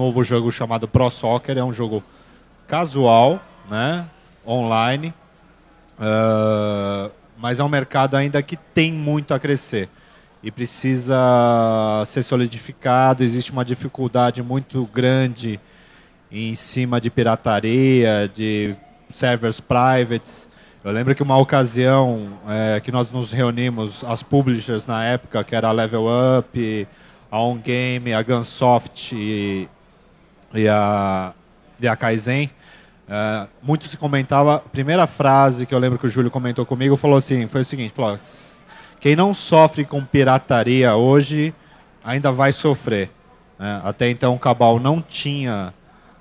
novo jogo chamado Pro Soccer, é um jogo casual, né? Online. Uh, mas é um mercado ainda que tem muito a crescer e precisa ser solidificado. Existe uma dificuldade muito grande em cima de pirataria, de servers privates. Eu lembro que uma ocasião é, que nós nos reunimos, as publishers na época, que era a Level Up, a On Game, a Gunsoft e, e a, e a Kaizen, uh, muito se comentava, a primeira frase que eu lembro que o Júlio comentou comigo, falou assim, foi o seguinte, falou, quem não sofre com pirataria hoje, ainda vai sofrer. Né? Até então o Cabal não tinha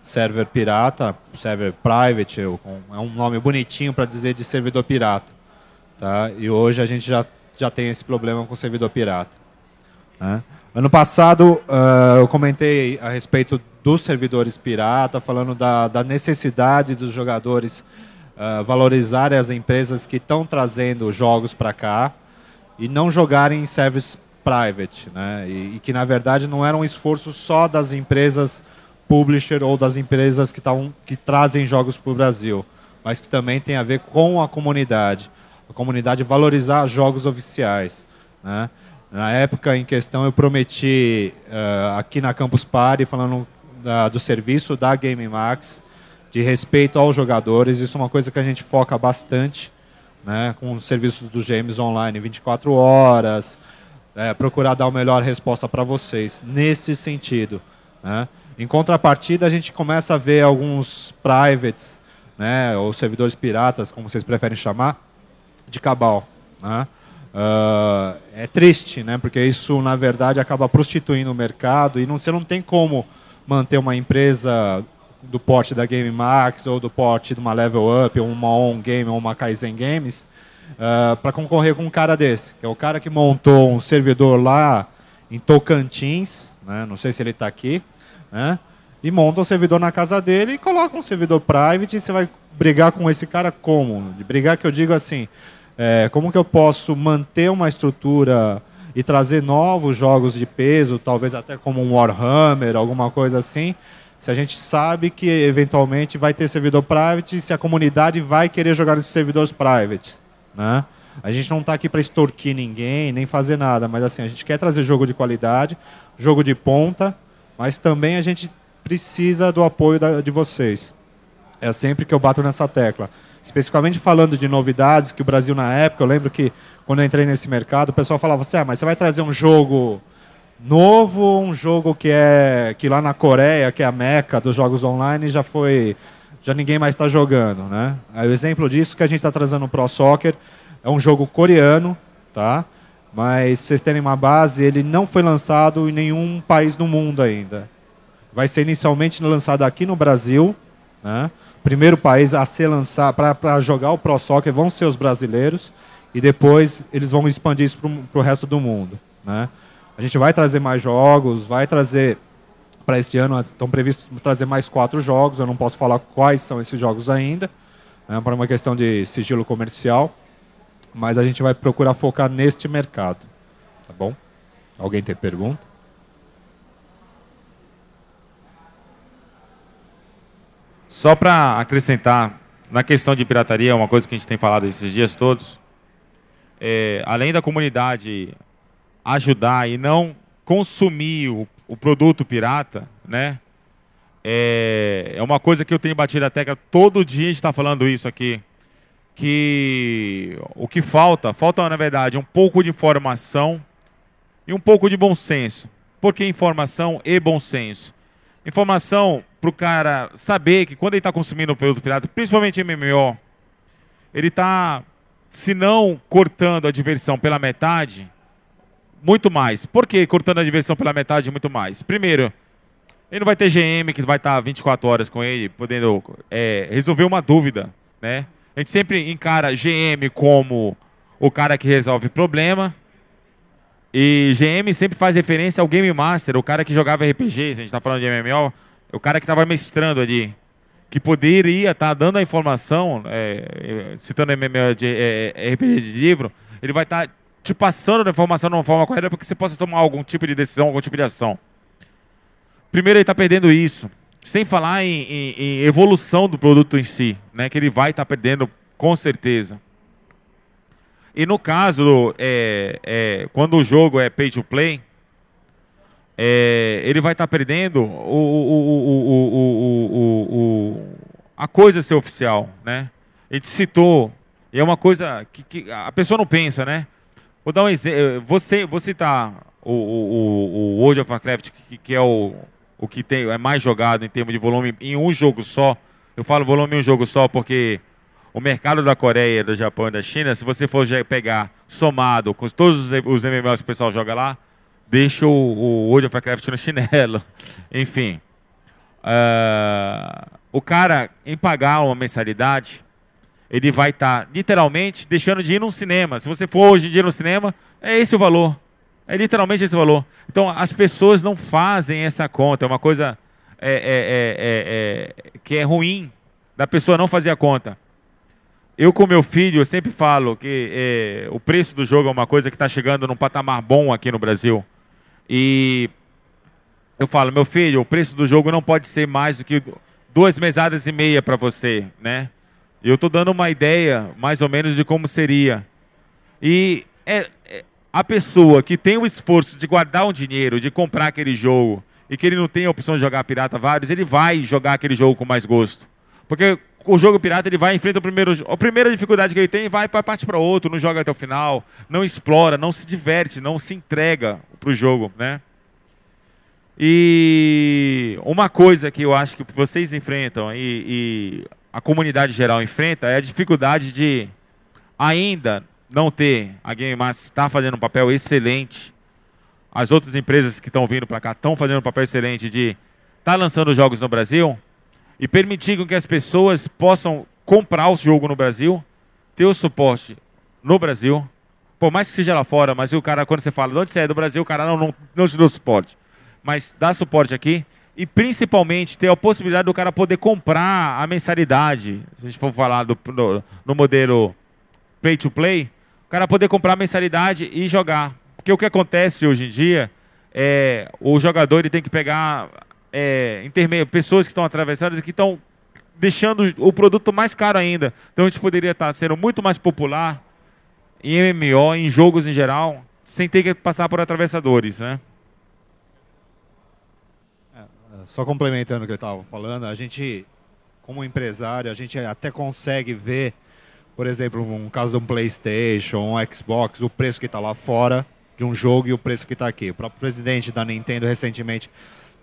server pirata, server private, é um nome bonitinho para dizer de servidor pirata. Tá? E hoje a gente já, já tem esse problema com servidor pirata. Né? Ano passado uh, eu comentei a respeito dos servidores pirata, falando da, da necessidade dos jogadores uh, valorizarem as empresas que estão trazendo jogos para cá e não jogarem em service private, né? E, e, que na verdade não era um esforço só das empresas publisher ou das empresas que, tavam, que trazem jogos para o Brasil, mas que também tem a ver com a comunidade, a comunidade valorizar jogos oficiais, né? Na época em questão, eu prometi uh, aqui na Campus Party, falando da, do serviço da Game Max, de respeito aos jogadores. Isso é uma coisa que a gente foca bastante, né, com os serviços do Games Online 24 horas, é, procurar dar a melhor resposta para vocês, nesse sentido. Né. Em contrapartida, a gente começa a ver alguns privates, né, ou servidores piratas, como vocês preferem chamar, de cabal. Né Uh, é triste, né? Porque isso, na verdade, acaba prostituindo o mercado e não, você não tem como manter uma empresa do porte da Game Max ou do porte de uma Level Up, ou uma On Game ou uma Kaizen Games uh, ah, para concorrer com um cara desse, que é o cara que montou um servidor lá em Tocantins, né? Não sei se ele está aqui, né? E monta um servidor na casa dele e coloca um servidor private e você vai brigar com esse cara como? De brigar que eu digo assim, é, como que eu posso manter uma estrutura e trazer novos jogos de peso, talvez até como um Warhammer, alguma coisa assim, se a gente sabe que eventualmente vai ter servidor private, se a comunidade vai querer jogar nesses servidores private. né? A gente não está aqui para extorquir ninguém, nem fazer nada, mas assim, a gente quer trazer jogo de qualidade, jogo de ponta, mas também a gente precisa do apoio da, de vocês. É sempre que eu bato nessa tecla. Especificamente falando de novidades, que o Brasil na época, eu lembro que quando eu entrei nesse mercado, o pessoal falava assim: ah, mas você vai trazer um jogo novo, um jogo que é que lá na Coreia, que é a meca dos jogos online, já foi, já ninguém mais está jogando, né? Aí é o exemplo disso que a gente está trazendo o Pro Soccer é um jogo coreano, tá? Mas para vocês terem uma base, ele não foi lançado em nenhum país do mundo ainda. Vai ser inicialmente lançado aqui no Brasil, né? Primeiro país a ser lançado para jogar o Pro Soccer vão ser os brasileiros e depois eles vão expandir isso para o resto do mundo. Né? A gente vai trazer mais jogos, vai trazer para este ano estão previstos trazer mais quatro jogos. Eu não posso falar quais são esses jogos ainda, né, para uma questão de sigilo comercial. Mas a gente vai procurar focar neste mercado, tá bom? Alguém tem pergunta? Só para acrescentar, na questão de pirataria, uma coisa que a gente tem falado esses dias todos, é, além da comunidade ajudar e não consumir o, o produto pirata, né? É, é uma coisa que eu tenho batido a tecla todo dia, a gente está falando isso aqui. Que o que falta, falta na verdade um pouco de informação e um pouco de bom senso. Porque informação e bom senso. Informação para o cara saber que quando ele está consumindo o produto pirata, principalmente MMO, ele está, se não cortando a diversão pela metade, muito mais. Por que cortando a diversão pela metade muito mais? Primeiro, ele não vai ter GM que vai tá estar 24 horas com ele, podendo é, resolver uma dúvida, né? A gente sempre encara GM como o cara que resolve problema, e GM sempre faz referência ao Game Master, o cara que jogava RPG, se a gente tá falando de MMO, é o cara que tava mestrando ali. Que poderia estar tá dando a informação, é, é citando MMO de, é, é RPG de livro, ele vai estar tá te passando a informação de uma forma correta para que você possa tomar algum tipo de decisão, algum tipo de ação. Primeiro, ele está perdendo isso. Sem falar em, em, em, evolução do produto em si, né? Que ele vai estar tá perdendo com certeza. E no caso, é, é, quando o jogo é pay to play, é, ele vai estar tá perdendo o, o, o, a coisa ser oficial, né? A gente citou, e é uma coisa que, que, a pessoa não pensa, né? Vou dar um exemplo, você, vou citar o, o, o World of Warcraft, que, que é o, o que tem, é mais jogado em termos de volume em um jogo só. Eu falo volume em um jogo só porque o mercado da Coreia, do Japão e da China, se você for pegar somado com todos os MMOs que o pessoal joga lá, deixa o, o World of Warcraft no chinelo. Enfim. Uh, o cara, em pagar uma mensalidade, ele vai estar tá, literalmente deixando de ir num cinema. Se você for hoje em dia no cinema, é esse o valor. É literalmente esse o valor. Então, as pessoas não fazem essa conta. É uma coisa é, é, é, é, é que é ruim da pessoa não fazer a conta. Eu com meu filho, eu sempre falo que é, o preço do jogo é uma coisa que está chegando num patamar bom aqui no Brasil. E eu falo, meu filho, o preço do jogo não pode ser mais do que duas mesadas e meia para você, né? Eu estou dando uma ideia, mais ou menos, de como seria. E é, é, a pessoa que tem o esforço de guardar um dinheiro, de comprar aquele jogo, e que ele não tem a opção de jogar pirata vários, ele vai jogar aquele jogo com mais gosto. Porque o jogo pirata ele vai enfrenta o primeiro, a primeira dificuldade que ele tem, vai para parte para outro, não joga até o final, não explora, não se diverte, não se entrega pro jogo, né? E uma coisa que eu acho que vocês enfrentam e, e a comunidade geral enfrenta é a dificuldade de ainda não ter a Game Master está fazendo um papel excelente. As outras empresas que estão vindo para cá estão fazendo um papel excelente de estar tá lançando jogos no Brasil, e permitir que as pessoas possam comprar o jogo no Brasil, ter o suporte no Brasil, por mais que seja lá fora, mas o cara, quando você fala de onde você é do Brasil, o cara não, não, não te deu suporte. Mas dá suporte aqui e principalmente ter a possibilidade do cara poder comprar a mensalidade. Se a gente for falar do, no, no modelo pay to play, o cara poder comprar a mensalidade e jogar. Porque o que acontece hoje em dia é o jogador ele tem que pegar é, pessoas que estão atravessadas e que estão deixando o produto mais caro ainda. Então a gente poderia estar sendo muito mais popular em MMO, em jogos em geral, sem ter que passar por atravessadores, né? É, só complementando o que eu estava falando, a gente, como empresário, a gente até consegue ver, por exemplo, um caso de um PlayStation, um Xbox, o preço que está lá fora de um jogo e o preço que está aqui. O próprio presidente da Nintendo recentemente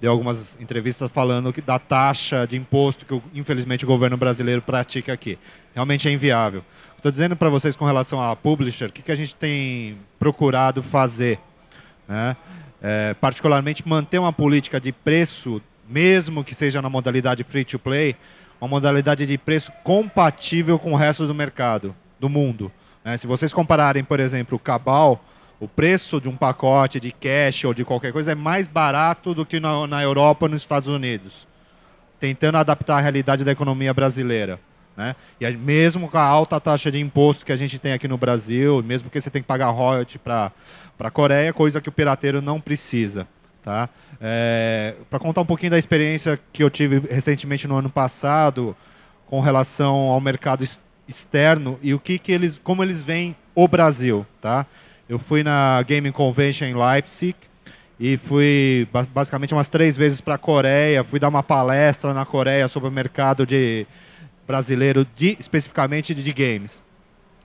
deu algumas entrevistas falando que, da taxa de imposto que, infelizmente, o governo brasileiro pratica aqui. Realmente é inviável. Estou dizendo para vocês com relação à publisher, o que, que a gente tem procurado fazer? Né? É, particularmente, manter uma política de preço, mesmo que seja na modalidade free to play, uma modalidade de preço compatível com o resto do mercado, do mundo. Né? Se vocês compararem, por exemplo, o Cabal o preço de um pacote de cash ou de qualquer coisa é mais barato do que na, na Europa nos Estados Unidos, tentando adaptar a realidade da economia brasileira. Né? E mesmo com a alta taxa de imposto que a gente tem aqui no Brasil, mesmo que você tem que pagar royalty para a Coreia, coisa que o pirateiro não precisa. Tá? É, para contar um pouquinho da experiência que eu tive recentemente no ano passado com relação ao mercado externo e o que, que eles, como eles veem o Brasil. Tá? Eu fui na Gaming Convention em Leipzig e fui basicamente umas três vezes para a Coreia. Fui dar uma palestra na Coreia sobre o mercado de brasileiro, de, especificamente de, games.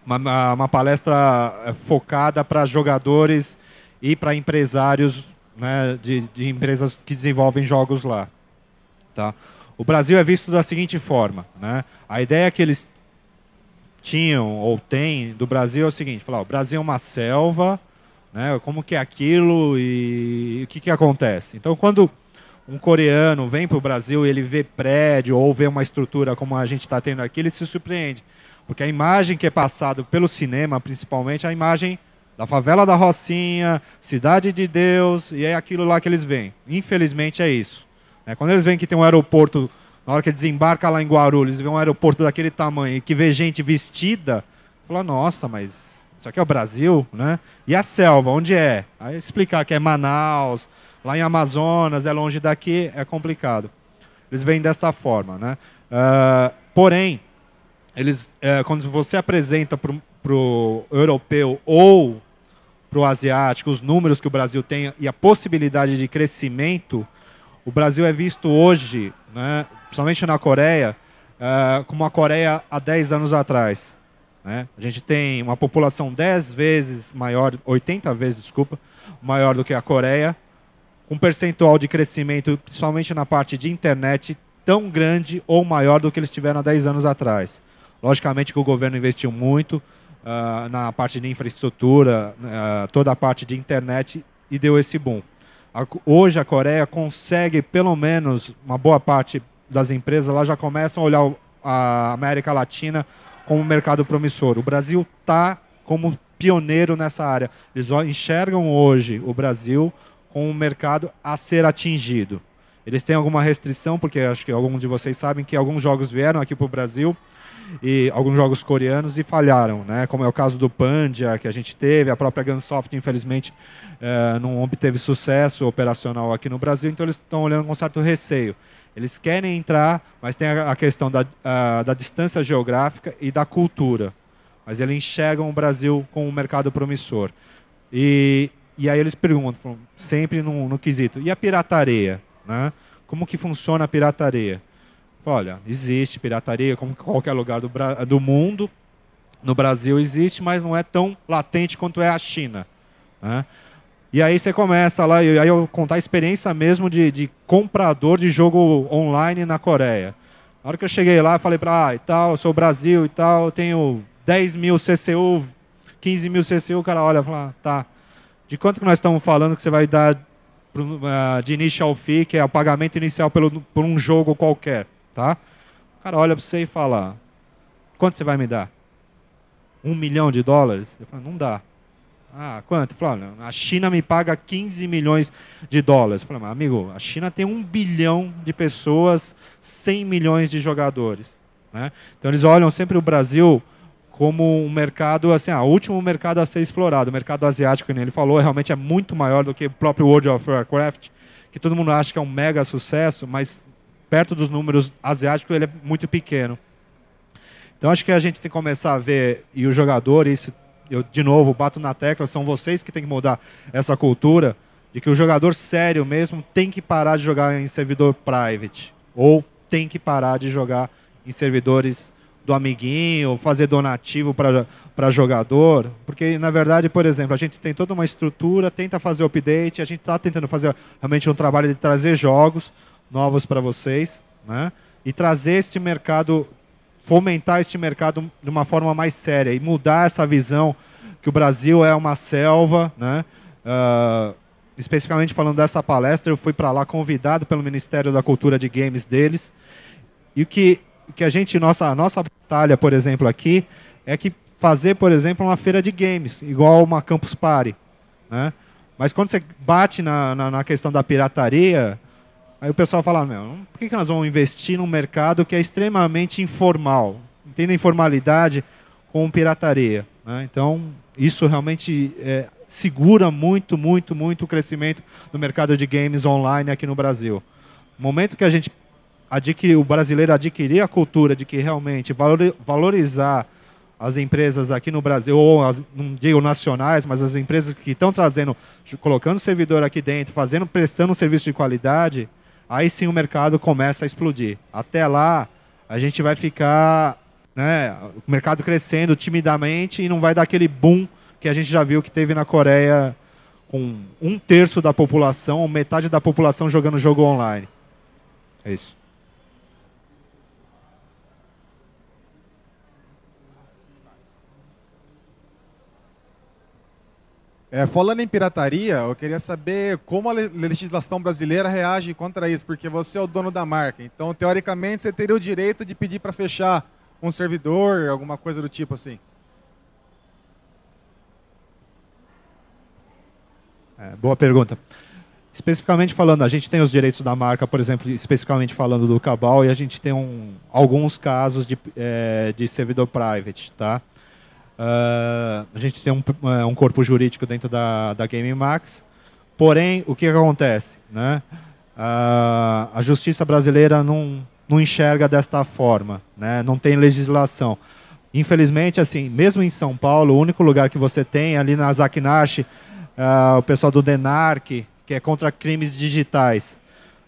Uma, uma, palestra eh, focada para jogadores e para empresários né, de, de empresas que desenvolvem jogos lá. Tá? O Brasil é visto da seguinte forma: né? a ideia que eles tinham ou têm do Brasil é o seguinte: falar, o Brasil é uma selva, né? Como que é aquilo e o que, que acontece? Então, quando um coreano vem para o Brasil e ele vê prédio ou vê uma estrutura como a gente está tendo aqui, ele se surpreende. Porque a imagem que é passada pelo cinema, principalmente, é a imagem da favela da Rocinha, Cidade de Deus, e é aquilo lá que eles veem. Infelizmente é isso. Né. Quando eles veem que tem um aeroporto na hora que ele desembarca lá em Guarulhos e vê um aeroporto daquele tamanho e que vê gente vestida, fala, nossa, mas isso aqui é o Brasil, né? E a selva, onde é? Aí explicar que é Manaus, lá em Amazonas, é longe daqui, é complicado. Eles vêm dessa forma, né? Uh, porém, eles, uh, quando você apresenta para o europeu ou para o asiático os números que o Brasil tem e a possibilidade de crescimento, o Brasil é visto hoje, né, principalmente na Coreia, uh, como a Coreia há 10 anos atrás. Né? A gente tem uma população 10 vezes maior, 80 vezes, desculpa, maior do que a Coreia, um percentual de crescimento, principalmente na parte de internet, tão grande ou maior do que eles tiveram há 10 anos atrás. Logicamente que o governo investiu muito uh, na parte de infraestrutura, uh, toda a parte de internet e deu esse boom. hoje a Coreia consegue, pelo menos, uma boa parte das empresas lá já começam a olhar a América Latina como um mercado promissor. O Brasil está como pioneiro nessa área. Eles enxergam hoje o Brasil como um mercado a ser atingido. Eles têm alguma restrição, porque acho que alguns de vocês sabem que alguns jogos vieram aqui para o Brasil e alguns jogos coreanos e falharam, né? Como é o caso do Pandia que a gente teve, a própria Gunsoft infelizmente eh, não obteve sucesso operacional aqui no Brasil, então eles estão olhando com certo receio. Eles querem entrar, mas tem a, a questão da, a, da distância geográfica e da cultura. Mas eles enxergam o Brasil com um mercado promissor. E, e aí eles perguntam, sempre no, no quesito, e a pirataria? Né? Como que funciona a pirataria? Olha, existe pirataria como qualquer lugar do, do mundo. No Brasil existe, mas não é tão latente quanto é a China. Né? E aí você começa lá, e aí eu contar a experiência mesmo de, de comprador de jogo online na Coreia. Na hora que eu cheguei lá, eu falei para ah, e tal, eu sou Brasil e tal, eu tenho 10 mil CCU, 15 mil CCU, o cara olha e fala, ah, tá, de quanto que nós estamos falando que você vai dar ah, de initial fee, que é o pagamento inicial pelo, por um jogo qualquer, tá? O cara olha para você e fala, quanto você vai me dar? Um milhão de dólares? Eu falo, não dá. Ah, quanto? Fala, a China me paga 15 milhões de dólares. Fala, amigo, a China tem um bilhão de pessoas, 100 milhões de jogadores. Né? Então eles olham sempre o Brasil como um mercado, assim, ah, o último mercado a ser explorado. O mercado asiático, ele falou, realmente é muito maior do que o próprio World of Warcraft, que todo mundo acha que é um mega sucesso, mas perto dos números asiáticos ele é muito pequeno. Então acho que a gente tem que começar a ver, e o jogador, isso eu de novo bato na tecla, são vocês que tem que mudar essa cultura de que o jogador sério mesmo tem que parar de jogar em servidor private ou tem que parar de jogar em servidores do amiguinho, fazer donativo para jogador. Porque, na verdade, por exemplo, a gente tem toda uma estrutura, tenta fazer update, a gente está tentando fazer realmente um trabalho de trazer jogos novos para vocês, né? E trazer este mercado, fomentar este mercado de uma forma mais séria e mudar essa visão que o Brasil é uma selva, né? Uh, especificamente falando dessa palestra, eu fui para lá convidado pelo Ministério da Cultura de Games deles. E o que que a gente, nossa, nossa batalha, por exemplo, aqui, é que fazer, por exemplo, uma feira de games, igual uma Campus Party, né? Mas quando você bate na, na, na questão da pirataria, aí o pessoal fala, meu, por que, que nós vamos investir num mercado que é extremamente informal? entenda informalidade com pirataria, né? Então, isso realmente é, segura muito, muito, muito o crescimento do mercado de games online aqui no Brasil. No momento que a gente adquirir, o brasileiro adquirir a cultura de que realmente valorizar as empresas aqui no Brasil, ou as, não digo nacionais, mas as empresas que estão trazendo, colocando servidor aqui dentro, fazendo, prestando um serviço de qualidade, aí sim o mercado começa a explodir. Até lá, a gente vai ficar, né, o mercado crescendo timidamente e não vai dar aquele boom que a gente já viu que teve na Coreia com um terço da população, metade da população jogando jogo online. É isso. É, falando em pirataria, eu queria saber como a legislação brasileira reage contra isso, porque você é o dono da marca. Então, teoricamente, você teria o direito de pedir para fechar um servidor, alguma coisa do tipo assim. É, boa pergunta. Especificamente falando, a gente tem os direitos da marca, por exemplo, especificamente falando do Cabal, e a gente tem um, alguns casos de, é, de servidor private, tá? Ah, a gente tem um, é, um, corpo jurídico dentro da, da Game Max. Porém, o que acontece? Né? Uh, a justiça brasileira não, não enxerga desta forma, né? não tem legislação. Infelizmente, assim, mesmo em São Paulo, o único lugar que você tem é ali na Zacnache, uh, ah, o pessoal do DENARC, que é contra crimes digitais.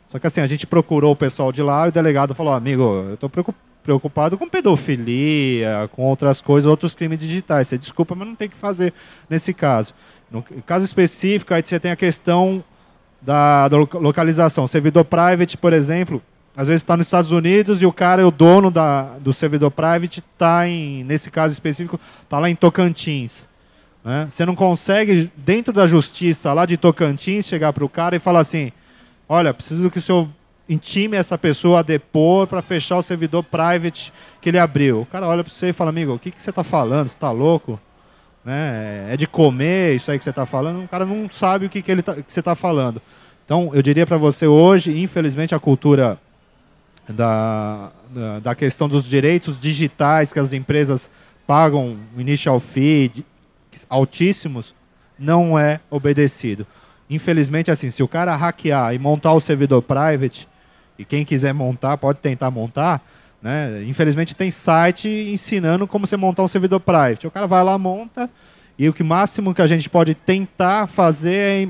Só que assim, a gente procurou o pessoal de lá e o delegado falou: amigo, eu estou preocupado preocupado com pedofilia, com outras coisas, outros crimes digitais. Você desculpa, mas não tem que fazer nesse caso. No caso específico, aí você tem a questão da, da localização. Servidor private, por exemplo, às vezes está nos Estados Unidos e o cara, o dono da, do servidor private, está em, nesse caso específico, está lá em Tocantins. Né? Você não consegue, dentro da justiça lá de Tocantins, chegar para o cara e falar assim: olha, preciso que o senhor intime essa pessoa a depor para fechar o servidor private que ele abriu. O cara olha para você e fala, amigo, o que, que você está falando? Você está louco? Né? É de comer isso aí que você está falando? O cara não sabe o que, que, ele tá, que você está falando. Então, eu diria para você hoje, infelizmente, a cultura da, da, da, questão dos direitos digitais que as empresas pagam initial fee altíssimos não é obedecido. Infelizmente, é assim, se o cara hackear e montar o servidor private, e quem quiser montar, pode tentar montar. Né? Infelizmente tem site ensinando como você montar um servidor private. O cara vai lá, monta, e o que máximo que a gente pode tentar fazer é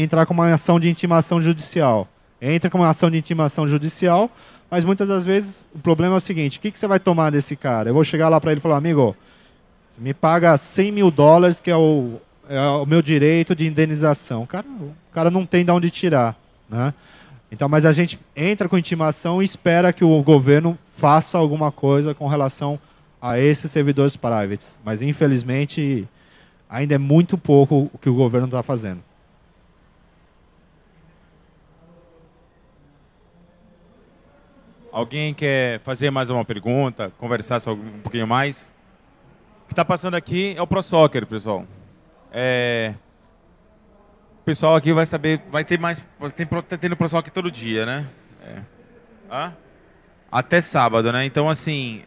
entrar com uma ação de intimação judicial. Entra com uma ação de intimação judicial, mas muitas das vezes o problema é o seguinte: o que, que você vai tomar desse cara? Eu vou chegar lá para ele e falar, amigo, me paga 100 mil dólares, que é o, é o meu direito de indenização. O cara, o cara não tem de onde tirar. Né? Então, mas a gente entra com intimação e espera que o governo faça alguma coisa com relação a esses servidores privates. Mas, infelizmente, ainda é muito pouco o que o governo está fazendo. Alguém quer fazer mais uma pergunta, conversar só um pouquinho mais? O que está passando aqui é o ProSoccer, pessoal. É, pessoal aqui vai saber, vai ter mais, tem, tá tendo pessoal aqui todo dia, né? É. Hã? Até sábado, né? Então, assim,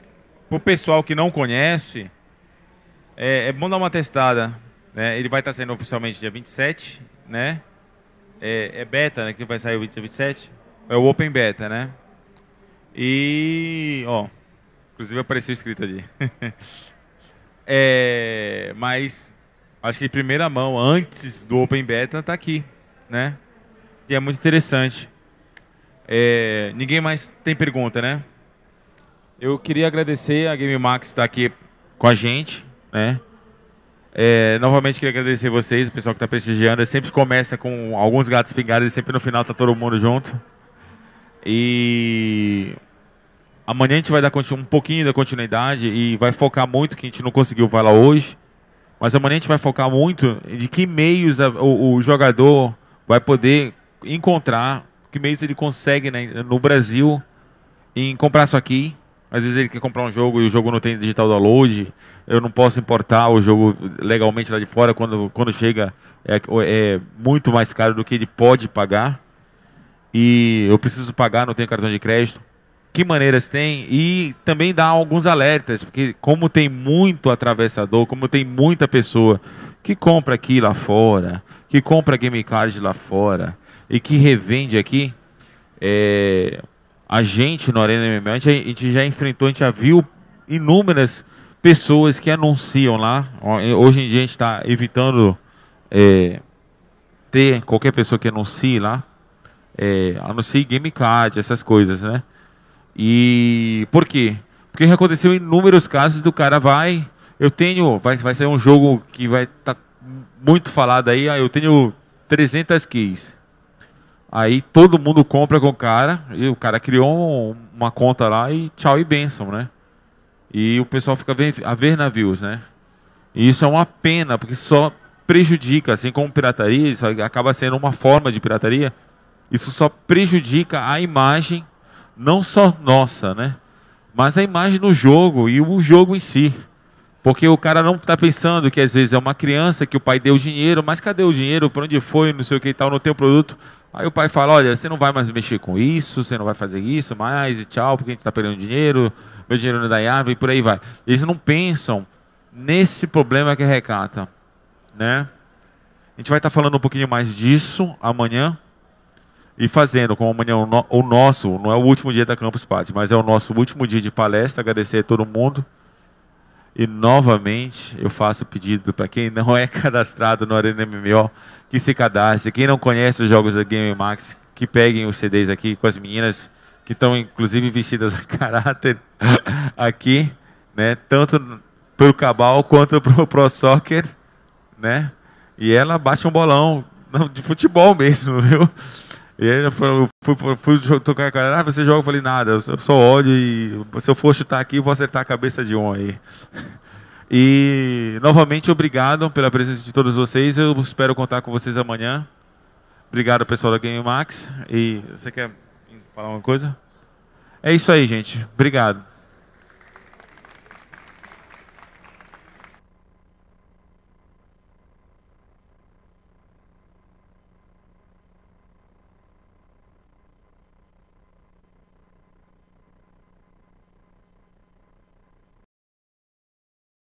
pro pessoal que não conhece, é, é bom dar uma testada, né? Ele vai estar tá sendo saindo oficialmente dia 27, né? É, é beta, né? Que vai sair o dia 27. É o Open Beta, né? E, ó, inclusive apareceu escrito ali. é, mas acho que de primeira mão, antes do Open Beta, está aqui, né? E é muito interessante. É, ninguém mais tem pergunta, né? Eu queria agradecer a Game Max estar aqui com a gente, né? É, novamente queria agradecer vocês, o pessoal que está prestigiando. Eu é, sempre começa com alguns gatos pingados e sempre no final tá todo mundo junto. E amanhã a gente vai dar um pouquinho da continuidade e vai focar muito que a gente não conseguiu falar hoje mas amanhã a gente vai focar muito de que meios a, o, o, jogador vai poder encontrar, que meios ele consegue né, no Brasil em comprar isso aqui. Às vezes ele quer comprar um jogo e o jogo não tem digital download. Eu não posso importar o jogo legalmente lá de fora. Quando, quando chega, é, é muito mais caro do que ele pode pagar. E eu preciso pagar, não tenho cartão de crédito que maneiras tem e também dá alguns alertas, porque como tem muito atravessador, como tem muita pessoa que compra aqui lá fora, que compra game card lá fora e que revende aqui, é, a gente no Arena MMA, a gente já enfrentou, a gente já viu inúmeras pessoas que anunciam lá. Hoje em dia a gente está evitando é, ter qualquer pessoa que anuncie lá, é, anuncie game card, essas coisas, né? E por quê? Porque já aconteceu inúmeros casos do cara vai, eu tenho, vai, vai ser um jogo que vai estar tá muito falado aí, ah, eu tenho 300 keys. Aí todo mundo compra com o cara, e o cara criou uma conta lá e tchau e benção, né? E o pessoal fica a ver navios, né? E isso é uma pena, porque só prejudica, assim como pirataria, isso acaba sendo uma forma de pirataria, isso só prejudica a imagem não só nossa, né? Mas a imagem do jogo e o jogo em si. Porque o cara não está pensando que às vezes é uma criança, que o pai deu dinheiro, mas cadê o dinheiro? Para onde foi? Não sei o que e tal, não tem o produto. Aí o pai fala: olha, você não vai mais mexer com isso, você não vai fazer isso mais e tchau, porque a gente está perdendo dinheiro, meu dinheiro não é da árvore e por aí vai. Eles não pensam nesse problema que recata, né? A gente vai estar tá falando um pouquinho mais disso amanhã e fazendo como amanhã o nosso, não é o último dia da Campus Party, mas é o nosso último dia de palestra, agradecer a todo mundo. E novamente eu faço pedido para quem não é cadastrado no Arena MMO que se cadastre. Quem não conhece os jogos da Game Max, que peguem os CDs aqui com as meninas que estão inclusive vestidas a caráter aqui, né? Tanto pro Cabal quanto pro Pro Soccer, né? E ela bate um bolão de futebol mesmo, viu? E aí eu fui, fui, fui tocar a cara, ah, você joga? Eu falei, nada, eu só ódio e se eu for chutar aqui, eu vou acertar a cabeça de um aí. E novamente, obrigado pela presença de todos vocês. Eu espero contar com vocês amanhã. Obrigado, pessoal da Game Max. E você quer falar uma coisa? É isso aí, gente. Obrigado.